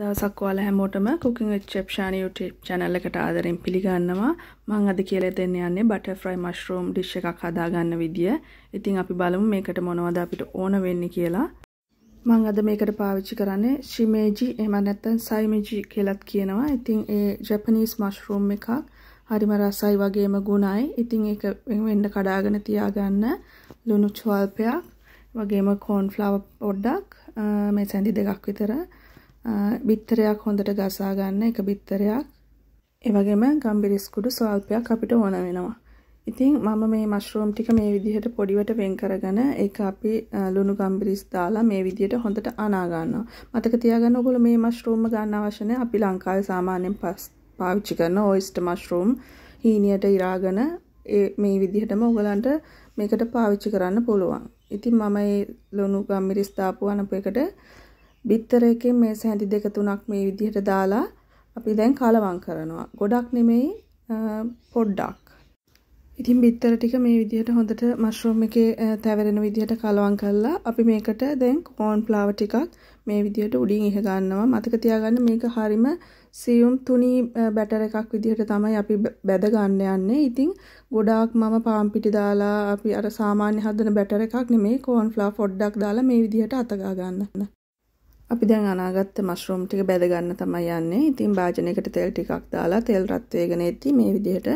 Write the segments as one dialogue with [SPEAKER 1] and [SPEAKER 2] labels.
[SPEAKER 1] දවසක් ඔයාලා හැමෝටම cooking with chef shani youtube channel එකට ආදරෙන් පිළිගන්නවා මම අද කියලා දෙන්න යන්නේ butter fry mushroom dish එකක් හදාගන්න විදිය. ඉතින් අපි බලමු මේකට මොනවද අපිට ඕන වෙන්නේ කියලා. මම අද මේකට පාවිච්චි කරන්නේ shimeji එහෙම නැත්නම් saimeji කියලාත් කියනවා. ඉතින් ඒ japanese mushroom එකක් හරිම රසයි වගේම ගුණයි. ඉතින් ඒක වෙන්න කඩාගෙන තියාගන්න ලුණු ස්වල්පයක් වගේම corn flour පොඩ්ඩක් මේ සැඳි දෙකක් විතර බිත්තරයක් හොඳට ගසා ගන්න එක බිත්තරයක් ඒ වගේම ගම්බිරිස් කුඩු ස්වල්පයක් අපිට ඕන වෙනවා. ඉතින් මම මේ මෂ්රූම් ටික මේ විදිහට පොඩිවට වෙන් කරගෙන ඒක අපි ලුණු ගම්බිරිස් දාලා මේ විදිහට හොඳට අනා ගන්නවා. මතක තියාගන්න ඔයගොල්ලෝ මේ මෂ්රූම් ගන්න අවශ්‍ය නැහැ. අපි ලංකාවේ සාමාන්‍යයෙන් පාවිච්චි කරන ඔයිස්ටර් මෂ්රූම් හීනියට ඉරාගෙන මේ විදිහටම ඔයගලන්ට මේකට පාවිච්චි කරන්න පුළුවන්. ඉතින් මම මේ ලුණු ගම්බිරිස් දාපු අනපේකට බිත්තරයකින් මේ සැඳි දෙක තුනක් මේ විදිහට දාලා අපි දැන් කලවම් කරනවා. ගොඩක් නෙමෙයි පොඩ්ඩක්. ඉතින් බිත්තර ටික මේ විදිහට හොඳට මෂ්රූම් එකේ තැවරෙන විදිහට කලවම් කරලා අපි මේකට දැන් කෝන් ෆ්ලවර් ටිකක් මේ විදිහට උඩින් ඉහ ගන්නවා. මතක තියාගන්න මේක හරීම සියුම් තුනී බැටර් එකක් විදිහට තමයි අපි බැද ගන්න යන්නේ. ඉතින් ගොඩාක් මම පාන් පිටි දාලා අපි අර සාමාන්‍ය හදන බැටර් එකක් නෙමෙයි කෝන් ෆ්ලවර් පොඩ්ඩක් දාලා මේ විදිහට අත ගා ගන්න. අපි දැන් අනාගත්ත මෂරූම් ටික බැද ගන්න තමයි යන්නේ. ඉතින් භාජනයකට තෙල් ටිකක් දාලා තෙල් රත් වෙගෙන ඉද්දි මේ විදිහට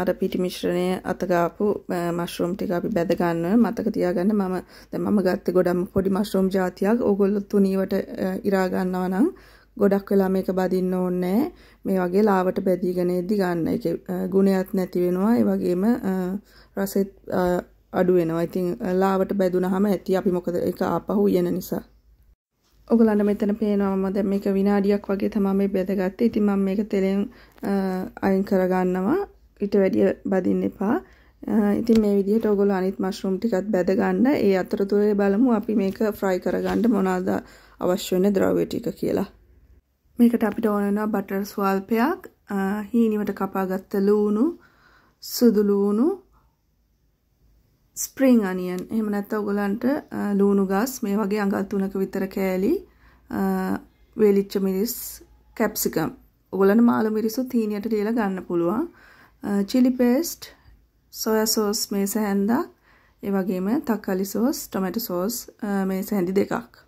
[SPEAKER 1] අර පිටි මිශ්‍රණය අත ගාපු මෂරූම් ටික අපි බැද ගන්නවා. මතක තියාගන්න මම දැන් මම ගත්තේ ගොඩක්ම පොඩි මෂරූම් జాතියක්. ඕගොල්ලෝ තුනීවට ඉරා ගන්නවා නම් ගොඩක් වෙලා මේක බදින්න ඕනේ මේ වගේ ලාවට බැදීගෙන ඉද්දි ගන්න. ඒකේ ගුණයක් නැති වෙනවා. ඒ වගේම රසෙත් අඩු වෙනවා. ඉතින් ලාවට බැදුනහම ඇති අපි මොකද ඒක ආපහු යන නිසා. ඔගලන්ට මෙතන පේනවා මම දැන් මේක විනාඩියක් වගේ තමයි මේ බෙදගත්තේ. ඉතින් මම මේක තෙලෙන් අයින් කරගන්නවා. ඊට වැඩිය බදින්න එපා. ඉතින් මේ විදිහට ඔයගොල්ලෝ අනිත් මෂ්රූම් ටිකත් බැද ගන්න. ඒ අතරතුරේ බලමු අපි මේක ෆ්‍රයි කරගන්න මොනවාද අවශ්‍ය වෙන ද්‍රව්‍ය ටික කියලා. මේකට අපිට ඕන වෙනවා බටර් ස්වල්පයක්, හීනිවට කපාගත්ත ලූණු, සුදු ලූණු, ස්ප්‍රිං අනියන් එහෙම නැත්නම් ඔයගලන්ට ලුණු ගස් මේ වගේ අඟල් තුනක විතර කෑලි වේලිච්ච මිරිස් කැප්සිකම් ඔයගලන්ට මාළු මිරිසු තීනියට ලියලා ගන්න පුළුවන් චිලි පේස්ට් සෝයා සෝස් මේ සැහැන්දක් ඒ වගේම තක්කාලි සෝස් ටොමැටෝ සෝස් මේ සැහැඳි දෙකක්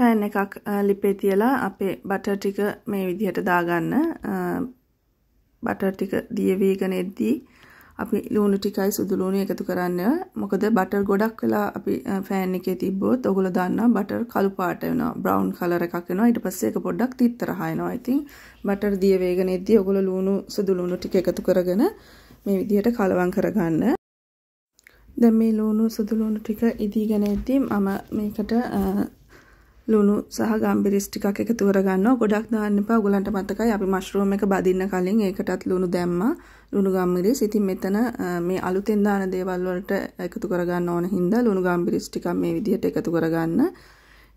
[SPEAKER 1] පෑන් එකක් ලිපේ තියලා අපේ බටර් ටික මේ විදිහට දාගන්න බටර් ටික දිය වේගනෙද්දී අපි ලුණු ටිකයි සුදු ලුණු එකතු කරන්න මොකද බටර් ගොඩක් වෙලා අපි ෆෑන් එකේ තිබ්බොත් ඔයගොල්ලෝ දන්නා බටර් කළු පාට වෙනවා බ්‍රවුන් කලර් එකක් වෙනවා ඊට පස්සේ ඒක පොඩ්ඩක් තිත්තරහ එනවා ඉතින් බටර් දිය වේගනේදී ඔයගොල්ලෝ ලුණු සුදු ලුණු ටික එකතු කරගෙන මේ විදිහට කලවම් කරගන්න දැන් මේ ලුණු සුදු ලුණු ටික ඉදීගෙන ඉදී මම මේකට ලුණු සහ ගම්බිරිස් ටිකක් එකතු කරගන්නවා. ගොඩක් දාන්න එපා. ඔයගලන්ට මතකයි අපි මෂ්රූම් එක බදින්න කලින් ඒකටත් ලුණු දැම්මා. ලුණු ගම්බිරිස්. ඉතින් මෙතන මේ අලුතෙන් දාන දේවල් වලට එකතු කරගන්න ඕන හින්දා ලුණු ගම්බිරිස් ටිකක් මේ විදිහට එකතු කරගන්න.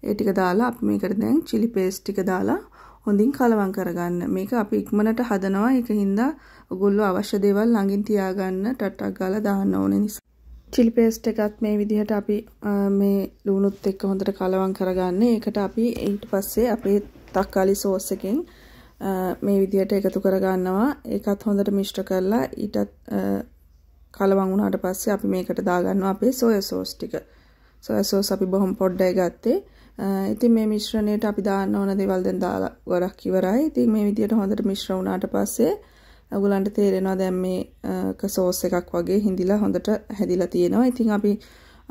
[SPEAKER 1] ඒ ටික දාලා අපි මේකට දැන් chili paste ටික දාලා හොඳින් කලවම් කරගන්න. මේක අපි ඉක්මනට හදනවා. ඒක හින්දා ඔයගොල්ලෝ අවශ්‍ය දේවල් ළඟින් තියාගන්න ටට්ටක් ගාලා දාන්න ඕනේ නිසා. චිලි පේස්ට් එකත් මේ විදිහට අපි මේ ලුණුත් එක්ක හොඳට කලවම් කරගන්නේ. ඒකට අපි ඊට පස්සේ අපේ තක්කාලි සෝස් එකෙන් මේ විදිහට එකතු කරගන්නවා. ඒකත් හොඳට මිශ්‍ර කරලා ඊටත් කලවම් වුණාට පස්සේ අපි මේකට දාගන්නවා අපේ සෝයා සෝස් ටික. සෝයා සෝස් අපි බොහොම පොඩ්ඩයි ගත්තේ. ඉතින් මේ මිශ්‍රණයට අපි දාන්න ඕන දේවල් දැන් දාලා ගොඩක් ඉවරයි. ඉතින් මේ විදිහට හොඳට මිශ්‍ර වුණාට පස්සේ ඇගුලන්ට තේරෙනවා දැම් මේක සෝස් එකක් වගේ හිඳිලා හොඳට හැදිලා තියෙනවා ඉතින් අපි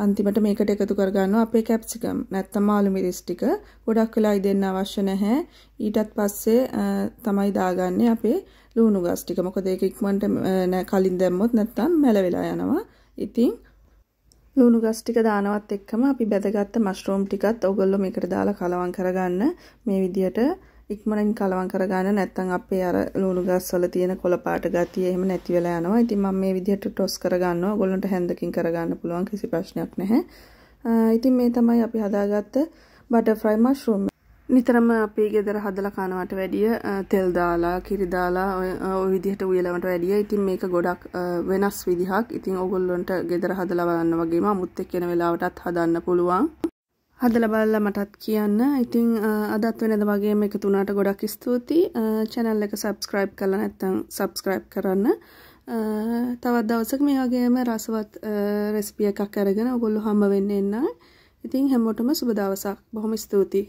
[SPEAKER 1] අන්තිමට මේකට එකතු කරගන්න අපේ කැප්සිකම් නැත්තම් මාළුමිරිස් ටික ගොඩක් වෙලා ඉදෙන්න අවශ්‍ය නැහැ ඊටත් පස්සේ තමයි දාගන්නේ අපේ ලුණු ගස් ටික මොකද ඒක ඉක්මනට කලින් දැම්මොත් නැත්තම් මැල වෙලා යනවා ඉතින් ලුණු ගස් ටික දානවත් එක්කම අපි බැදගත්ත මෂ්රූම් ටිකත් ඔයගොල්ලෝ මේකට දාලා කලවම් කරගන්න මේ විදියට ඉක්මනින් කලවම් කරගන්න නැත්නම් අපේ අර ලුණු ගස් වල තියෙන කොළපාට ගතිය එහෙම නැති වෙලා යනවා. ඉතින් මම මේ විදිහට ටොස් කරගන්නවා. ඔයගොල්ලන්ට හැන්දකින් කරගන්න පුළුවන් කිසි ප්‍රශ්නයක් නැහැ. ඉතින් මේ තමයි අපි හදාගත්ත බටර්ෆ්ලයි මෂ්රූම්. නිතරම අපේ ගෙදර හදලා කනවට වැඩිය තෙල් දාලා කිරි දාලා ওই විදිහට උයලවට වැඩිය. ඉතින් මේක ගොඩක් වෙනස් විදිහක්. ඉතින් ඕගොල්ලන්ට ගෙදර හදලා බලන්න වගේම අමුත් එක්කෙන වෙලාවටත් හදන්න පුළුවන්. හදල බලල්ල මටත් කියන්න ඉතිං අදත් වෙනද වගේ එක තුනාට ගොඩක් ස්තුතියි චැනල් එක සබස්ක්‍රයිබ් කල නැත්තං සබස්ක්‍රයිබ් කරන්න තවත් දවසක් මේගේම රසවත් රෙස්පිය එකක් කරගෙන ඔගොල්ලු හම්බ වෙන්න එන්න ඉතිං හැමෝටම සුබදවසක් බොහොම ස්තුතියි